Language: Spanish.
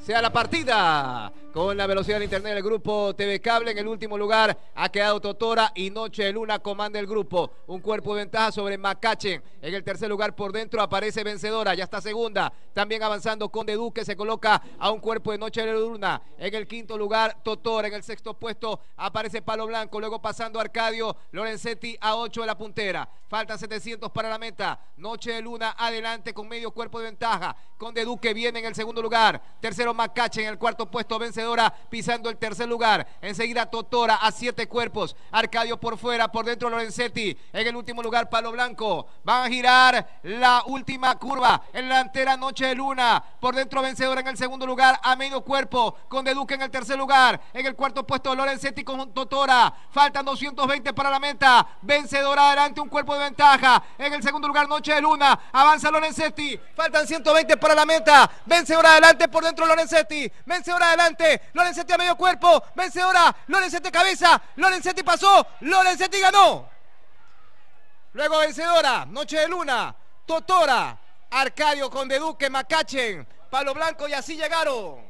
sea la partida con la velocidad de internet del grupo TV Cable. En el último lugar ha quedado Totora y Noche de Luna comanda el grupo. Un cuerpo de ventaja sobre Macachen. En el tercer lugar por dentro aparece Vencedora, ya está segunda. También avanzando Conde Duque, se coloca a un cuerpo de Noche de Luna. En el quinto lugar Totora, en el sexto puesto aparece Palo Blanco. Luego pasando Arcadio Lorenzetti a 8 de la puntera. falta 700 para la meta. Noche de Luna adelante con medio cuerpo de ventaja. Conde Duque viene en el segundo lugar. Tercero Macachen, en el cuarto puesto vence vencedora pisando el tercer lugar. Enseguida Totora a siete cuerpos. Arcadio por fuera, por dentro Lorenzetti. En el último lugar Palo Blanco. Van a girar la última curva. En la delantera Noche de Luna. Por dentro vencedora en el segundo lugar a medio cuerpo. Con Deduque en el tercer lugar. En el cuarto puesto Lorenzetti con Totora. Faltan 220 para la meta. Vencedora adelante un cuerpo de ventaja. En el segundo lugar Noche de Luna. Avanza Lorenzetti. Faltan 120 para la meta. Vencedora adelante por dentro Lorenzetti. Vencedora adelante. Lorenzetti a medio cuerpo. Vencedora. Lorenzetti cabeza. Lorenzetti pasó. Lorenzetti ganó. Luego vencedora. Noche de Luna. Totora. Arcadio con Duque. Macachen. Palo Blanco. Y así llegaron.